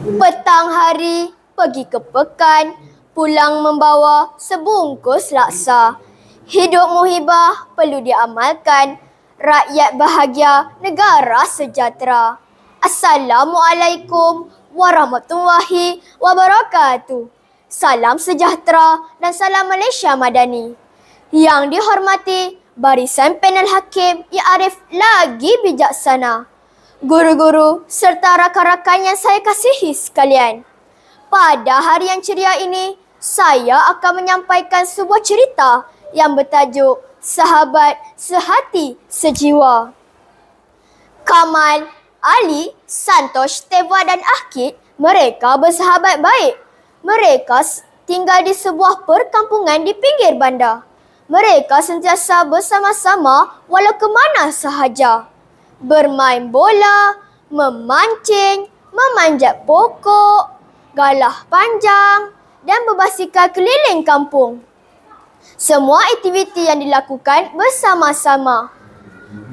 Petang hari pergi ke pekan, pulang membawa sebungkus laksa. Hidup muhibah perlu diamalkan, rakyat bahagia, negara sejahtera. Assalamualaikum warahmatullahi wabarakatuh. Salam sejahtera dan salam Malaysia Madani. Yang dihormati barisan panel hakim yang arif lagi bijaksana. Guru-guru serta rakan-rakan yang saya kasihi sekalian. Pada hari yang ceria ini, saya akan menyampaikan sebuah cerita yang bertajuk Sahabat Sehati Sejiwa. Kamal, Ali, Santosh, Teva dan Akid, mereka bersahabat baik. Mereka tinggal di sebuah perkampungan di pinggir bandar. Mereka sentiasa bersama-sama walau ke mana sahaja. Bermain bola, memancing, memanjat pokok, galah panjang dan berbasikal keliling kampung. Semua aktiviti yang dilakukan bersama-sama.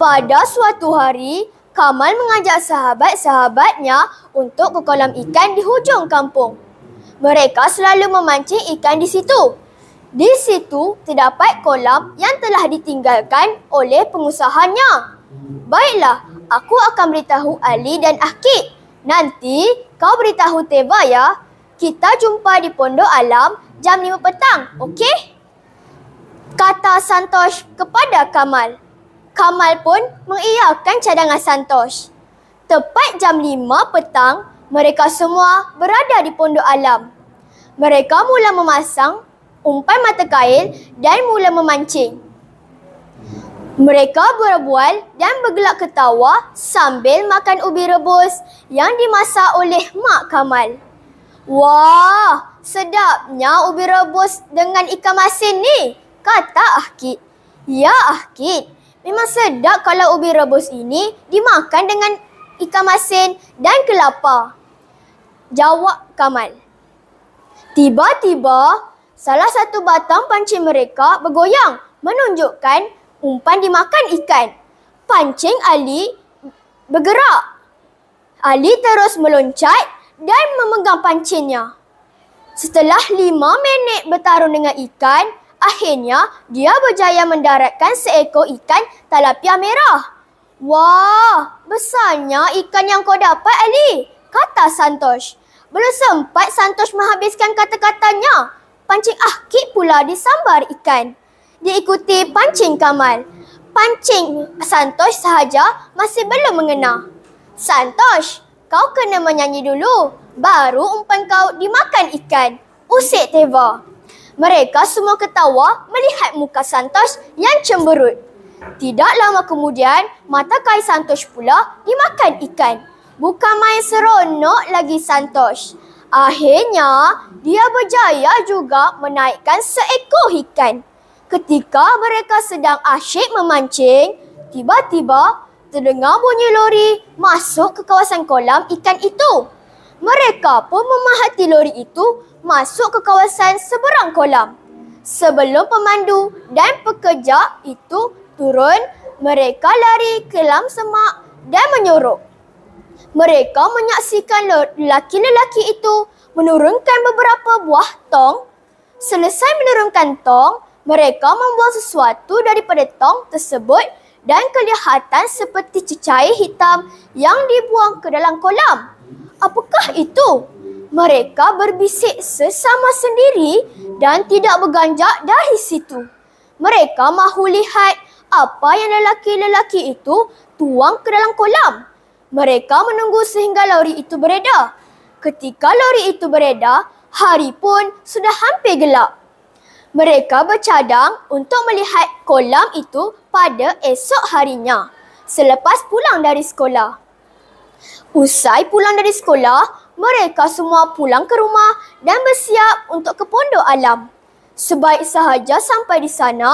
Pada suatu hari, Kamal mengajak sahabat-sahabatnya untuk ke kolam ikan di hujung kampung. Mereka selalu memancing ikan di situ. Di situ terdapat kolam yang telah ditinggalkan oleh pengusahanya. Baiklah, aku akan beritahu Ali dan Akid. Nanti kau beritahu Teba ya. Kita jumpa di Pondok Alam jam 5 petang, okey? Kata Santosh kepada Kamal. Kamal pun mengiyakan cadangan Santosh. Tepat jam 5 petang, mereka semua berada di Pondok Alam. Mereka mula memasang umpan mata kail dan mula memancing. Mereka berbual dan bergelak ketawa sambil makan ubi rebus yang dimasak oleh Mak Kamal. Wah, sedapnya ubi rebus dengan ikan masin ni, kata Ahkid. Ya Ahkid, memang sedap kalau ubi rebus ini dimakan dengan ikan masin dan kelapa. Jawab Kamal. Tiba-tiba, Salah satu batang pancing mereka bergoyang menunjukkan umpan dimakan ikan. Pancing Ali bergerak. Ali terus meloncat dan memegang pancingnya. Setelah lima minit bertarung dengan ikan, akhirnya dia berjaya mendaratkan seekor ikan talapia merah. Wah, besarnya ikan yang kau dapat Ali, kata Santosh. Belum sempat Santosh menghabiskan kata-katanya, pancing ahkib pula disambar ikan. Diikuti pancing kamal. Pancing Santosh sahaja masih belum mengena. Santosh, kau kena menyanyi dulu. Baru umpan kau dimakan ikan. Usik Teva. Mereka semua ketawa melihat muka Santosh yang cemberut. Tidak lama kemudian, mata kai Santosh pula dimakan ikan. Bukan main seronok lagi Santosh. Akhirnya, dia berjaya juga menaikkan seekor ikan. Ketika mereka sedang asyik memancing, tiba-tiba terdengar bunyi lori masuk ke kawasan kolam ikan itu. Mereka pun memahati lori itu masuk ke kawasan seberang kolam. Sebelum pemandu dan pekerja itu turun, mereka lari ke dalam semak dan menyorok mereka menyaksikan lelaki lelaki itu menurunkan beberapa buah tong. Selesai menurunkan tong, mereka membuang sesuatu daripada tong tersebut dan kelihatan seperti cecair hitam yang dibuang ke dalam kolam. Apakah itu? Mereka berbisik sesama sendiri dan tidak berganjak dari situ. Mereka mahu lihat apa yang lelaki-lelaki itu tuang ke dalam kolam. Mereka menunggu sehingga lori itu bereda. Ketika lori itu bereda, hari pun sudah hampir gelap. Mereka bercadang untuk melihat kolam itu pada esok harinya selepas pulang dari sekolah. Usai pulang dari sekolah, mereka semua pulang ke rumah dan bersiap untuk ke pondok alam. Sebaik sahaja sampai di sana,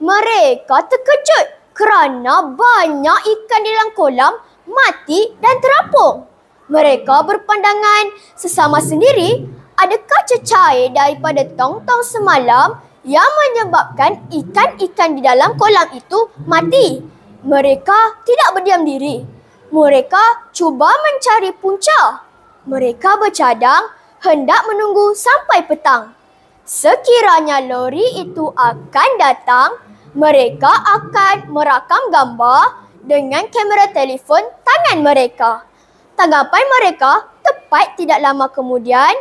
mereka terkejut kerana banyak ikan di dalam kolam mati dan terapung. Mereka berpandangan sesama sendiri adakah cecair daripada tong-tong semalam yang menyebabkan ikan-ikan di dalam kolam itu mati. Mereka tidak berdiam diri. Mereka cuba mencari punca. Mereka bercadang hendak menunggu sampai petang. Sekiranya lori itu akan datang, mereka akan merakam gambar dengan kamera telefon tangan mereka. Tanggapan mereka tepat tidak lama kemudian,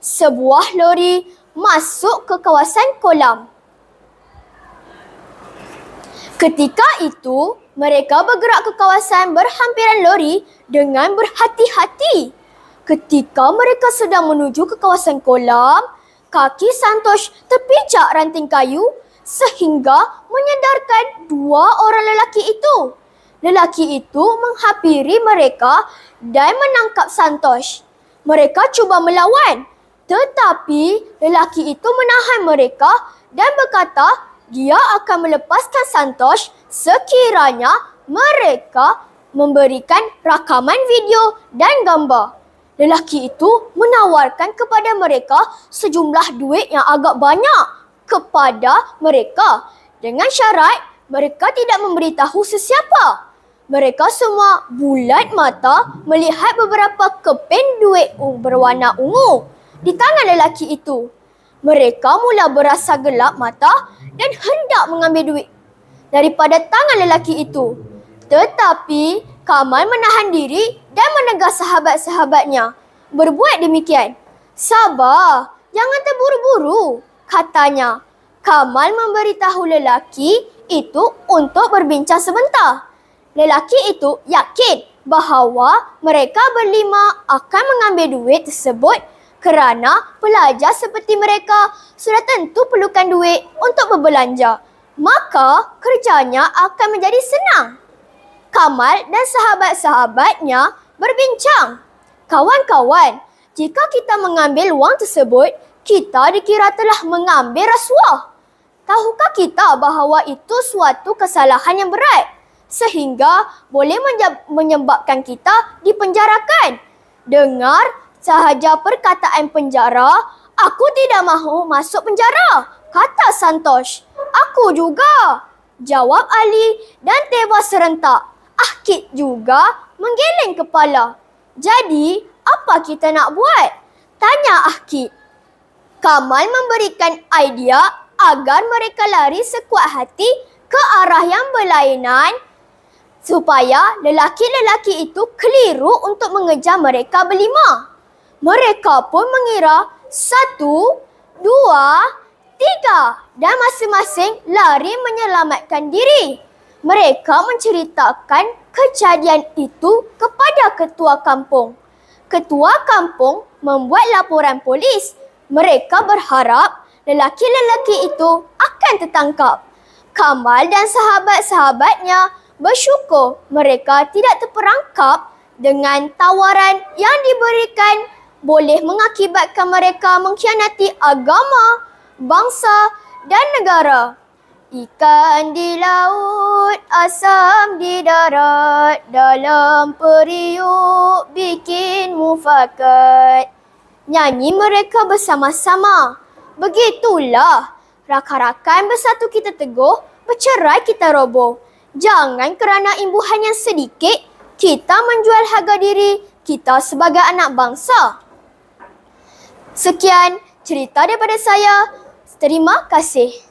sebuah lori masuk ke kawasan kolam. Ketika itu, mereka bergerak ke kawasan berhampiran lori dengan berhati-hati. Ketika mereka sedang menuju ke kawasan kolam, kaki Santosh terpijak ranting kayu sehingga menyedarkan dua orang lelaki itu lelaki itu menghampiri mereka dan menangkap Santosh. Mereka cuba melawan tetapi lelaki itu menahan mereka dan berkata dia akan melepaskan Santosh sekiranya mereka memberikan rakaman video dan gambar. Lelaki itu menawarkan kepada mereka sejumlah duit yang agak banyak kepada mereka dengan syarat mereka tidak memberitahu sesiapa. Mereka semua bulat mata melihat beberapa keping duit berwarna ungu di tangan lelaki itu. Mereka mula berasa gelap mata dan hendak mengambil duit daripada tangan lelaki itu. Tetapi Kamal menahan diri dan menegah sahabat-sahabatnya berbuat demikian. Sabar, jangan terburu-buru, katanya. Kamal memberitahu lelaki itu untuk berbincang sebentar lelaki itu yakin bahawa mereka berlima akan mengambil duit tersebut kerana pelajar seperti mereka sudah tentu perlukan duit untuk berbelanja. Maka kerjanya akan menjadi senang. Kamal dan sahabat-sahabatnya berbincang. Kawan-kawan, jika kita mengambil wang tersebut, kita dikira telah mengambil rasuah. Tahukah kita bahawa itu suatu kesalahan yang berat? sehingga boleh menyebabkan kita dipenjarakan. Dengar sahaja perkataan penjara, aku tidak mahu masuk penjara, kata Santosh. Aku juga, jawab Ali dan tewas serentak. Akid juga menggeleng kepala. Jadi, apa kita nak buat? Tanya Akid. Kamal memberikan idea agar mereka lari sekuat hati ke arah yang berlainan supaya lelaki-lelaki itu keliru untuk mengejar mereka berlima. Mereka pun mengira satu, dua, tiga dan masing-masing lari menyelamatkan diri. Mereka menceritakan kejadian itu kepada ketua kampung. Ketua kampung membuat laporan polis. Mereka berharap lelaki-lelaki itu akan tertangkap. Kamal dan sahabat-sahabatnya bersyukur mereka tidak terperangkap dengan tawaran yang diberikan boleh mengakibatkan mereka mengkhianati agama, bangsa dan negara. Ikan di laut, asam di darat, dalam periuk bikin mufakat. Nyanyi mereka bersama-sama. Begitulah, rakan-rakan bersatu kita teguh, bercerai kita roboh. Jangan kerana imbuhan yang sedikit, kita menjual harga diri kita sebagai anak bangsa. Sekian cerita daripada saya. Terima kasih.